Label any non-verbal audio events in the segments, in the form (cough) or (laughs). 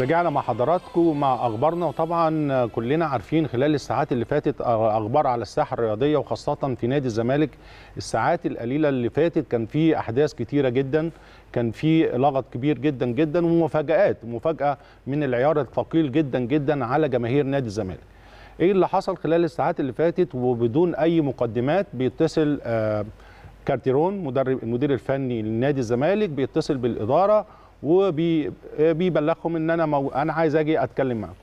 رجعنا مع حضراتكم مع اخبارنا وطبعا كلنا عارفين خلال الساعات اللي فاتت اخبار على الساحه الرياضيه وخاصه في نادي الزمالك الساعات القليله اللي فاتت كان في احداث كتيره جدا كان في لغط كبير جدا جدا ومفاجات مفاجاه من العيار الثقيل جدا جدا على جماهير نادي الزمالك ايه اللي حصل خلال الساعات اللي فاتت وبدون اي مقدمات بيتصل آه، كارتيرون مدرب المدير الفني لنادي الزمالك بيتصل بالاداره وبيبلغهم ان انا مو... انا عايز اجي اتكلم معاكم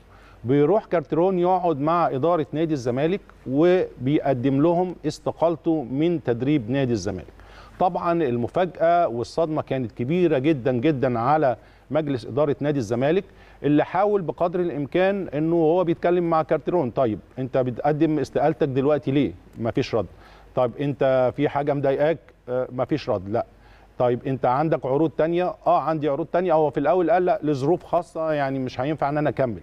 بيروح كارترون يقعد مع اداره نادي الزمالك وبيقدم لهم استقالته من تدريب نادي الزمالك طبعا المفاجاه والصدمه كانت كبيره جدا جدا على مجلس اداره نادي الزمالك اللي حاول بقدر الامكان انه هو بيتكلم مع كارترون طيب انت بتقدم استقالتك دلوقتي ليه ما فيش رد طيب انت في حاجه مضايقاك آه، ما فيش رد لا طيب انت عندك عروض تانية اه عندي عروض تانية هو في الاول قال لا لظروف خاصه يعني مش هينفع ان انا اكمل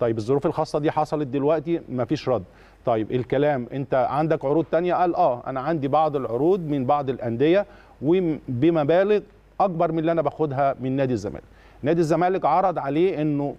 طيب الظروف الخاصه دي حصلت دلوقتي مفيش رد طيب الكلام انت عندك عروض تانية قال اه انا عندي بعض العروض من بعض الانديه وبمبالغ اكبر من اللي انا باخدها من نادي الزمالك نادي الزمالك عرض عليه انه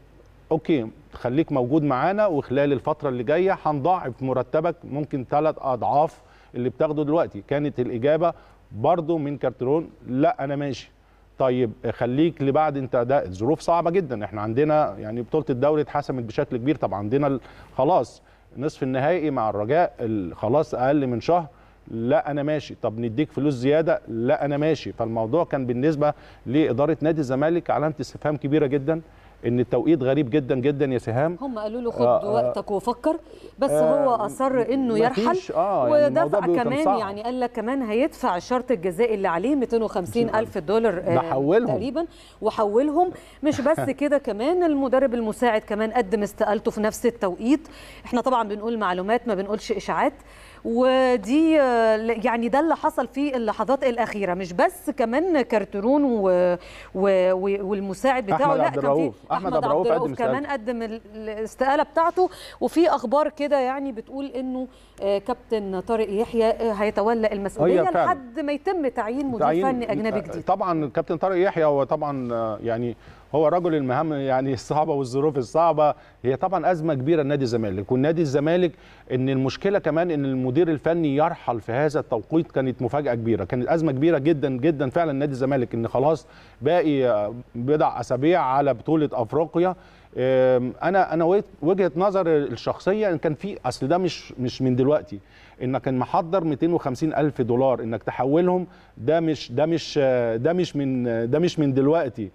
اوكي خليك موجود معانا وخلال الفتره اللي جايه هنضاعف مرتبك ممكن ثلاث اضعاف اللي بتاخده دلوقتي كانت الاجابه برضه من كارترون لا انا ماشي طيب خليك لبعد انت ده الظروف صعبه جدا احنا عندنا يعني بطوله الدوري اتحسمت بشكل كبير طب عندنا خلاص نصف النهائي مع الرجاء خلاص اقل من شهر لا انا ماشي طب نديك فلوس زياده لا انا ماشي فالموضوع كان بالنسبه لاداره نادي الزمالك علامه استفهام كبيره جدا ان التوقيت غريب جدا جدا يا سهام هم قالوا له آه، خد آه وقتك وفكر بس آه هو اصر انه يرحل آه يعني ودفع كمان صعب. يعني قال لك كمان هيدفع الشرط الجزائي اللي عليه 250 الف دولار آه تقريبا وحولهم مش بس (laughs) كده كمان المدرب المساعد كمان قدم استقالته في نفس التوقيت احنا طبعا بنقول معلومات ما بنقولش اشاعات ودي آه، يعني ده اللي حصل في اللحظات الاخيره مش بس كمان كارترون و... و... والمساعد بتاعه لا كان في احمد, أحمد عبد الرؤوف كمان قدم الاستقاله بتاعته وفي اخبار كده يعني بتقول انه آه، كابتن طارق يحيى آه، هيتولى المسؤوليه لحد ما يتم تعيين مدير فني اجنبي آه، جديد طبعا كابتن طارق يحيى هو طبعا يعني هو رجل المهام يعني الصعبه والظروف الصعبه هي طبعا ازمه كبيره لنادي الزمالك والنادي الزمالك ان المشكله كمان ان المدير الفني يرحل في هذا التوقيت كانت مفاجاه كبيره كانت ازمه كبيره جدا جدا فعلا نادي الزمالك ان خلاص باقي آه، بضع اسابيع على بطوله افريقيا انا انا وجهه نظر الشخصيه ان كان في اصل ده مش مش من دلوقتي انك محضر 250 الف دولار انك تحولهم ده مش ده مش آه، ده مش من آه، ده مش من دلوقتي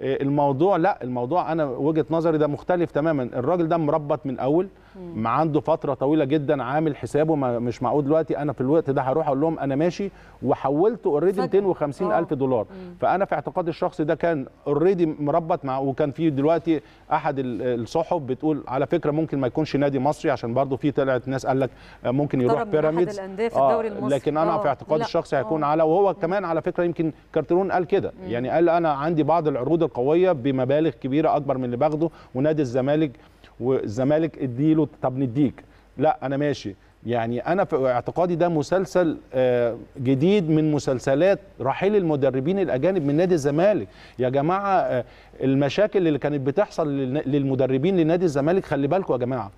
آه، الموضوع لا الموضوع انا وجهه نظري ده مختلف تماما الراجل ده مربط من اول ما عنده فتره طويله جدا عامل حسابه مش معقول دلوقتي انا في الوقت ده هروح اقول لهم انا ماشي وحولت اوريدي 250 الف آه. دولار مم. فانا في اعتقادي الشخصي ده كان اوريدي مربط مع وكان في دلوقتي احد الصحف بتقول على فكره ممكن ما يكونش نادي مصري عشان برضه في طلعت ناس قال لك ممكن يروح بيراميدز آه لكن انا أوه. في آه. اعتقادي الشخصي هيكون آه. على وهو كمان على فكره يمكن كارترون قال كده يعني قال انا عندي بعض العروض القويه بمبالغ كبيره اكبر من اللي باخده ونادي الزمالك والزمالك اديله طب نديك لا انا ماشي يعني انا في اعتقادي ده مسلسل آه، جديد من مسلسلات رحيل المدربين الاجانب من نادي الزمالك يا جماعه آه، المشاكل اللي كانت بتحصل للمدربين لنادي الزمالك خلي بالكم يا جماعه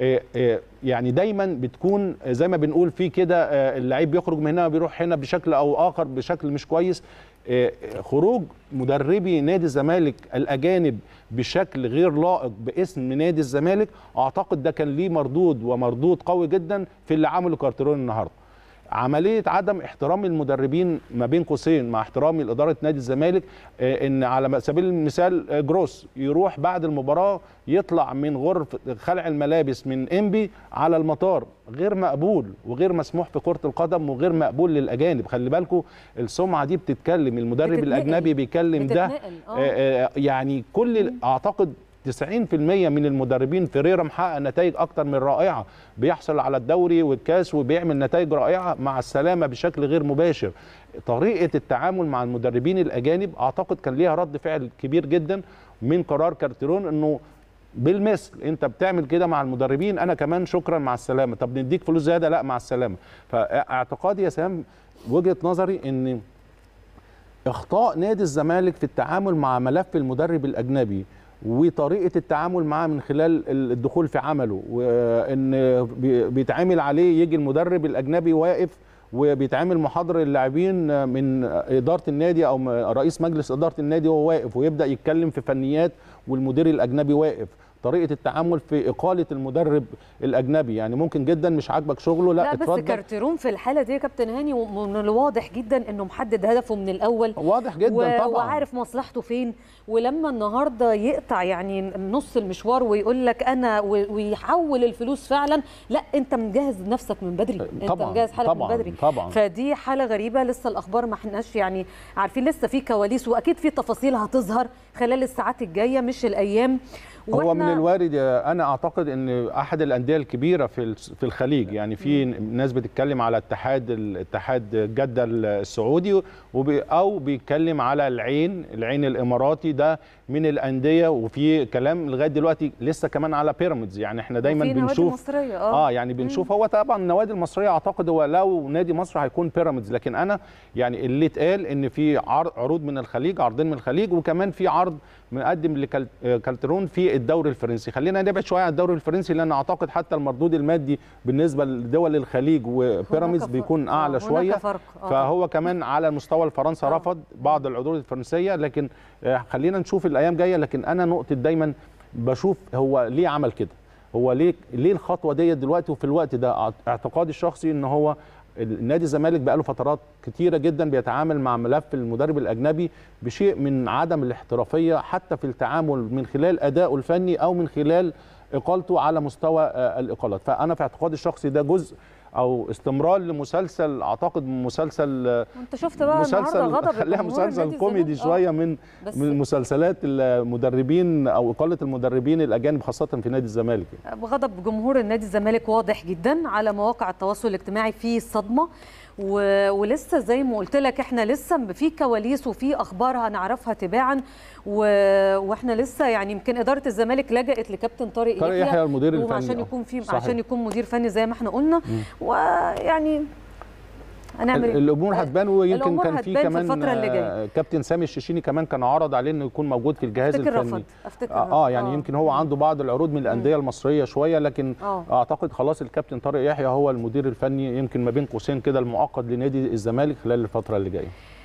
آه، يعني دايما بتكون زي ما بنقول في كده اللعيب بيخرج من هنا بيروح هنا بشكل او اخر بشكل مش كويس إيه، خروج مدربي نادي الزمالك الاجانب بشكل غير لائق باسم نادي الزمالك اعتقد ده كان ليه مردود ومردود قوي جدا في اللي عمله كارتيرون النهارده عمليه عدم احترام المدربين ما بين قوسين مع احترامي لاداره نادي الزمالك آه، ان على سبيل المثال آه، جروس يروح بعد المباراه يطلع من غرفه خلع الملابس من انبي على المطار غير مقبول وغير مسموح في كره القدم وغير مقبول للاجانب خلي بالكم السمعه دي بتتكلم المدرب بتتنقل. الاجنبي بيتكلم ده آه. يعني كل اعتقد 90% من المدربين فيريرا محقق نتائج اكتر من رائعه بيحصل على الدوري والكاس وبيعمل نتائج رائعه مع السلامه بشكل غير مباشر طريقه التعامل مع المدربين الاجانب اعتقد كان ليها رد فعل كبير جدا من قرار كارتيرون انه بالمثل انت بتعمل كده مع المدربين انا كمان شكرا مع السلامه طب نديك فلوس زياده لا مع السلامه فاعتقادي يا سام وجهه نظري ان اخطاء نادي الزمالك في التعامل مع ملف المدرب الاجنبي وطريقه التعامل معاه من خلال الدخول في عمله وان بيتعامل عليه يجي المدرب الاجنبي واقف وبيتعامل محاضره اللاعبين من اداره النادي او رئيس مجلس اداره النادي وهو واقف ويبدا يتكلم في فنيات والمدير الاجنبي واقف طريقه التعامل في اقاله المدرب الاجنبي يعني ممكن جدا مش عاجبك شغله لا, لا بس كارتيرون في الحاله دي يا كابتن هاني من الواضح جدا انه محدد هدفه من الاول واضح جدا و... طبعا وعارف مصلحته فين ولما النهارده يقطع يعني نص المشوار ويقول لك انا ويحول الفلوس فعلا لا انت مجهز نفسك من بدري طبعا انت مجهز حالك طبعا من بدري طبعا فدي حاله غريبه لسه الاخبار ما احناش يعني عارفين لسه في كواليس واكيد في تفاصيل هتظهر خلال الساعات الجايه مش الايام هو من الوارد انا اعتقد ان احد الانديه الكبيره في في الخليج يعني في ناس بتتكلم على اتحاد الاتحاد جده السعودي او بيتكلم على العين العين الاماراتي ده من الانديه وفي كلام لغايه دلوقتي لسه كمان على بيراميدز يعني احنا دايما بنشوف مصرية. آه. اه يعني بنشوف مم. هو طبعا النوادي المصريه اعتقد هو لو نادي مصر هيكون بيراميدز لكن انا يعني اللي اتقال ان في عروض من الخليج عرضين من الخليج وكمان في عرض مقدم لكالترون في الدوري الفرنسي خلينا نبعد شويه عن الدوري الفرنسي لان اعتقد حتى المردود المادي بالنسبه لدول الخليج وبيراميدز بيكون آه، اعلى شويه آه. فهو كمان على مستوى فرنسا رفض بعض العروض الفرنسيه لكن آه، خلينا نشوف الايام جايه لكن انا نقطه دايما بشوف هو ليه عمل كده هو ليه ليه الخطوه دي دلوقتي وفي الوقت ده اعتقادي الشخصي ان هو النادي الزمالك بقاله فترات كتيره جدا بيتعامل مع ملف المدرب الاجنبي بشيء من عدم الاحترافيه حتى في التعامل من خلال ادائه الفني او من خلال اقالته على مستوى آه، الاقالات فانا في اعتقادي الشخصي ده جزء او استمرار لمسلسل اعتقد مسلسل انت شفت بقى مسلسل (laughs) خليها مسلسل كوميدي شويه آه. من من مسلسلات المدربين او اقاله المدربين الاجانب خاصه في نادي الزمالك بغضب جمهور نادي الزمالك واضح جدا على مواقع التواصل الاجتماعي في صدمه و... ولسه زي ما قلت لك احنا لسه في كواليس وفي اخبار هنعرفها تباعا و... واحنا لسه يعني يمكن اداره الزمالك لجأت لكابتن طارق يحيى المدير الفني عشان يكون في عشان يكون مدير فني زي ما احنا قلنا ويعني هنعمل إيه؟ الامور آه، هتبان ويمكن كان في كمان كابتن سامي الشيشيني كمان كان عرض عليه انه يكون موجود في الجهاز أفتكر الفني رفض. افتكر آه, اه يعني آه. يمكن هو عنده بعض العروض من الانديه المصريه شويه لكن آه. اعتقد خلاص الكابتن طارق يحيى هو المدير الفني يمكن ما بين قوسين كده المؤقت لنادي الزمالك خلال الفتره اللي جايه